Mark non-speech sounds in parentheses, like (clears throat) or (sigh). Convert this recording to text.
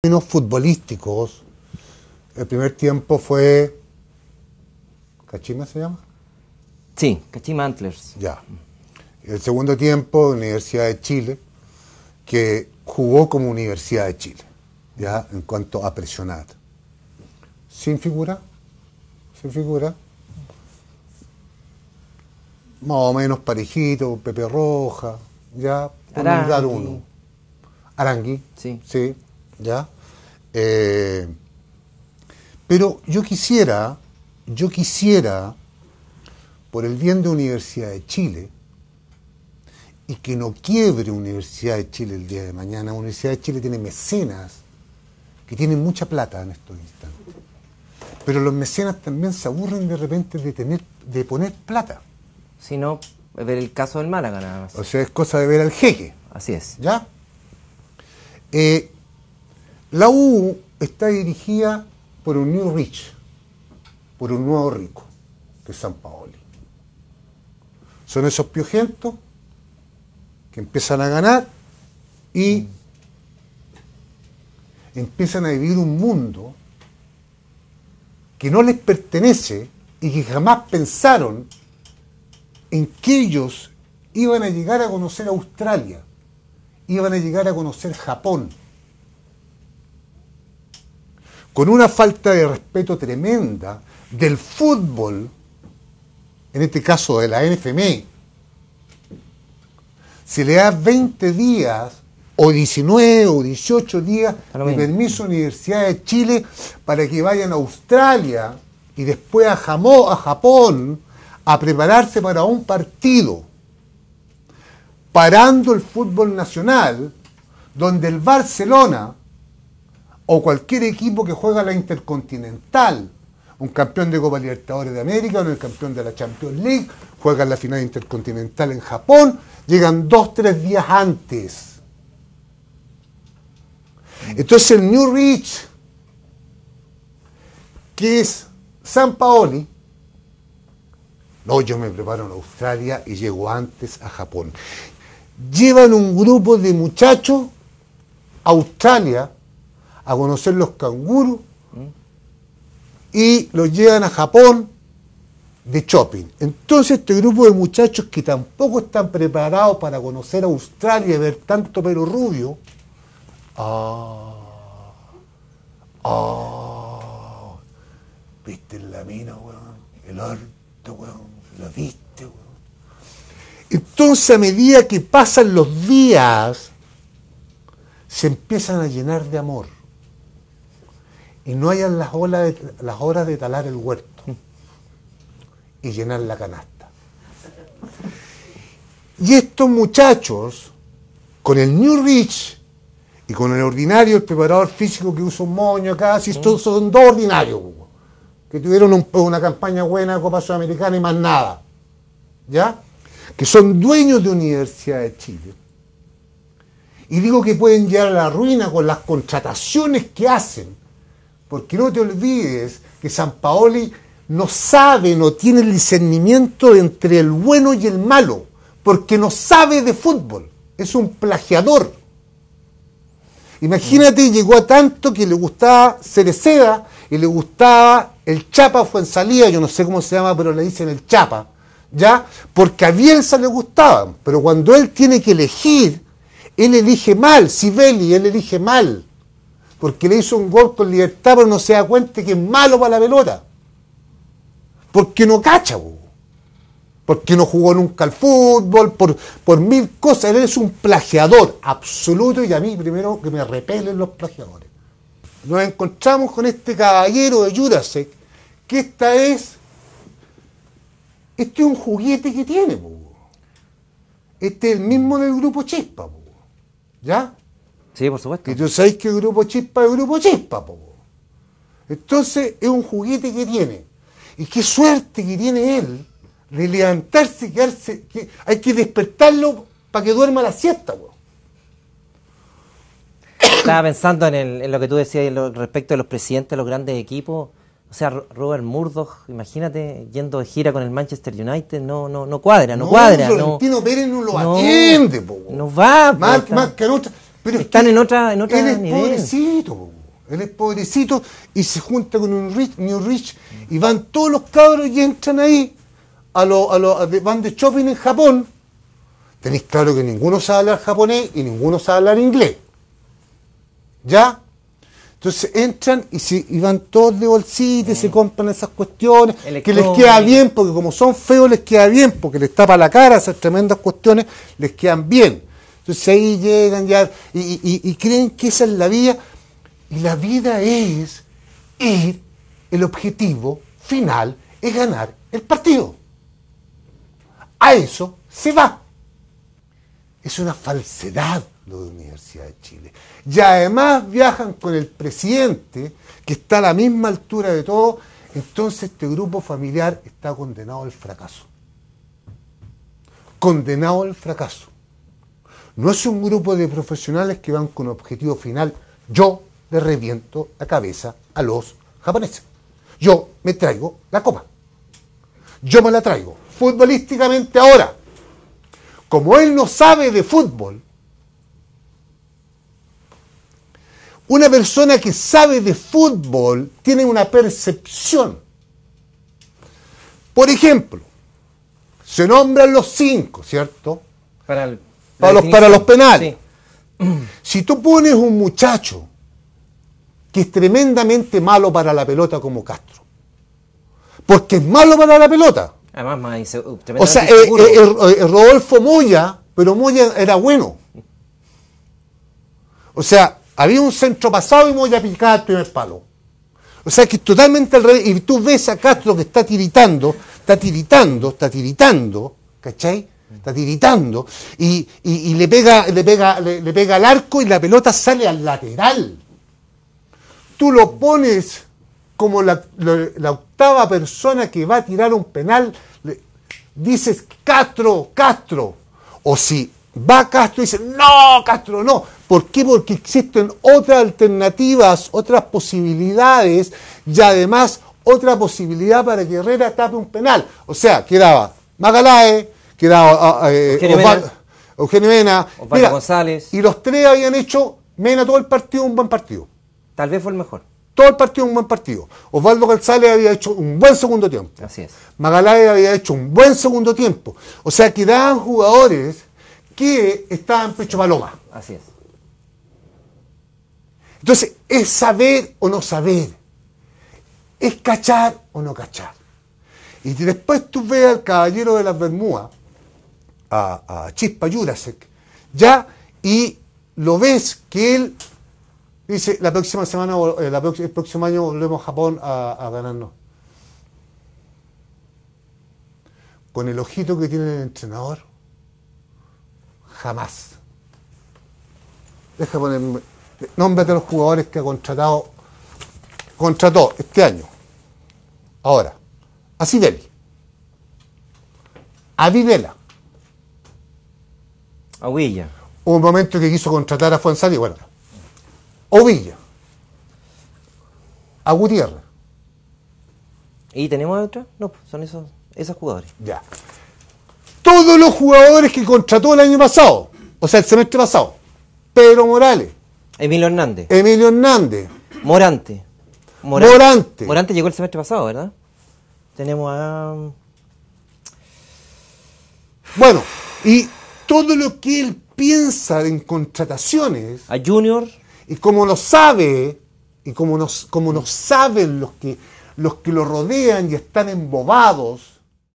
términos futbolísticos, el primer tiempo fue. ¿Cachima se llama? Sí, Cachima Antlers. Ya. El segundo tiempo, Universidad de Chile, que jugó como Universidad de Chile, ya, en cuanto a presionar. Sin figura, sin figura. Más o menos parejito, Pepe Roja, ya, por dar uno. Arangui. Sí. Sí ¿ya? Eh, pero yo quisiera, yo quisiera, por el bien de Universidad de Chile, y que no quiebre Universidad de Chile el día de mañana, Universidad de Chile tiene mecenas que tienen mucha plata en estos instantes. Pero los mecenas también se aburren de repente de, tener, de poner plata. Si no, ver el caso del Málaga nada más. O sea, es cosa de ver al jeque. Así es. ¿Ya? Eh, la U está dirigida por un New Rich, por un nuevo rico, que es San Paoli. Son esos piojentos que empiezan a ganar y empiezan a vivir un mundo que no les pertenece y que jamás pensaron en que ellos iban a llegar a conocer Australia, iban a llegar a conocer Japón, con una falta de respeto tremenda del fútbol, en este caso de la NFM, se le da 20 días o 19 o 18 días de permiso a la Universidad de Chile para que vayan a Australia y después a, Jamó, a Japón a prepararse para un partido, parando el fútbol nacional, donde el Barcelona o cualquier equipo que juega la Intercontinental, un campeón de Copa Libertadores de América, un campeón de la Champions League, Juega la final intercontinental en Japón, llegan dos, tres días antes. Entonces el New Reach. que es San Paoli, no, yo me preparo en Australia y llego antes a Japón. Llevan un grupo de muchachos a Australia a conocer los canguros ¿Mm? y los llevan a Japón de shopping. Entonces este grupo de muchachos que tampoco están preparados para conocer Australia y ver tanto pelo rubio, ah, ah, viste la mina, weón, el orto, weón, la viste, weón. Entonces a medida que pasan los días, se empiezan a llenar de amor y no hayan las, las horas de talar el huerto y llenar la canasta. Y estos muchachos, con el New Rich y con el ordinario, el preparador físico que usa un moño acá, si estos son dos ordinarios, que tuvieron una campaña buena Copa Sudamericana y más nada, ¿ya? Que son dueños de Universidad de Chile. Y digo que pueden llegar a la ruina con las contrataciones que hacen porque no te olvides que San Paoli no sabe, no tiene el discernimiento entre el bueno y el malo, porque no sabe de fútbol. Es un plagiador. Imagínate, mm. llegó a tanto que le gustaba Cereceda y le gustaba el Chapa Fuenzalía. yo no sé cómo se llama, pero le dicen el Chapa, ¿ya? Porque a Bielsa le gustaban, pero cuando él tiene que elegir, él elige mal, Sibeli, él elige mal porque le hizo un gol con libertad, pero no se da cuenta que es malo para la pelota. Porque no cacha, porque no jugó nunca al fútbol, por, mil cosas. Él es un plagiador absoluto y a mí primero que me repelen los plagiadores. Nos encontramos con este caballero de Jurasek, que esta es, este es un juguete que tiene, este es el mismo del grupo Chispa, bo. ¿ya? Sí, por supuesto. Y tú sabes que el grupo chispa es el grupo chispa, po. Entonces es un juguete que tiene. Y qué suerte que tiene él de levantarse y quedarse. hay que despertarlo para que duerma la siesta, po. Estaba pensando en, lo que tú decías respecto a los presidentes de los grandes equipos. O sea, Robert Murdoch, imagínate, yendo de gira con el Manchester United, no, no, no cuadra, no, no cuadra. Florentino no, Pérez no lo atiende, po. No va, po, Más, pero Están en otra, en otra él es pobrecito, él es pobrecito y se junta con un rich, New Rich y van todos los cabros y entran ahí, a lo, a van de shopping en Japón. Tenéis claro que ninguno sabe hablar japonés y ninguno sabe hablar inglés. ¿Ya? Entonces entran y, se, van todos de bolsita y se mm. compran esas cuestiones que les queda bien, porque como son feos les queda bien, porque les tapa la cara esas tremendas cuestiones, les quedan bien. Entonces ahí llegan ya y, creen que esa es la vida. Y la vida es ir, el objetivo final es ganar el partido. A eso se va. Es una falsedad lo de la Universidad de Chile. Y además viajan con el presidente, que está a la misma altura de todo, entonces este grupo familiar está condenado al fracaso. Condenado al fracaso. No es un grupo de profesionales que van con objetivo final. Yo le reviento la cabeza a los japoneses. Yo me traigo la copa. Yo me la traigo futbolísticamente ahora. Como él no sabe de fútbol, una persona que sabe de fútbol tiene una percepción. Por ejemplo, se nombran los cinco, ¿cierto? Para el para los, para los penales. (clears throat) Si tú pones un muchacho que es tremendamente malo para la pelota como Castro, porque es malo para la pelota. Además, más uh, o sea, eh, eh, Rodolfo Moya, pero Moya era bueno. O sea, había un centro pasado y Moya picaba el primer palo. O sea, que es totalmente al revés. Y tú ves a Castro que está tiritando, está tiritando, está tiritando, ¿cachai? está tiritando, y, le, pega, le, pega, le, pega al arco y la pelota sale al lateral. Tú lo pones como la, octava persona que va a tirar un penal, dices Castro, Castro. O si va Castro dice, no, Castro, no. ¿Por qué? Porque existen otras alternativas, otras posibilidades y además otra posibilidad para que Herrera tape un penal. O sea, quedaba Magalae, quedaba ah, ah, eh, Eugenio, Mena. González. Y los tres habían hecho Mena todo el partido un buen partido. Tal vez fue el mejor. Todo el partido un buen partido. Osvaldo González había hecho un buen segundo tiempo. Así es. Magalay había hecho un buen segundo tiempo. O sea, quedaban jugadores que estaban pecho paloma. Así es. Entonces, es saber o no saber. Es cachar o no cachar. Y después tú ves al caballero de las Bermudas, a, Chispa Jurasek, ya, y lo ves que él dice, la próxima semana, eh, la el próximo año volvemos a Japón a, ganarnos. Con el ojito que tiene el entrenador, jamás. Deja poner nombres de los jugadores que ha contratado, contrató este año. Ahora, a Sidel a Videla, a un momento que quiso contratar a Fuensal y bueno. O Villa. A Gutiérrez. ¿Y tenemos otra? No, son esos, esos jugadores. Ya. Todos los jugadores que contrató el año pasado, o sea, el semestre pasado. Pedro Morales. Emilio Hernández. Emilio Hernández. Morante. Morante. Morante. Morante llegó el semestre pasado, ¿verdad? Tenemos a... Um, bueno, y todo lo que él piensa en contrataciones. A Junior. Y como lo sabe, y como nos, como nos saben los que, los que lo rodean y están embobados,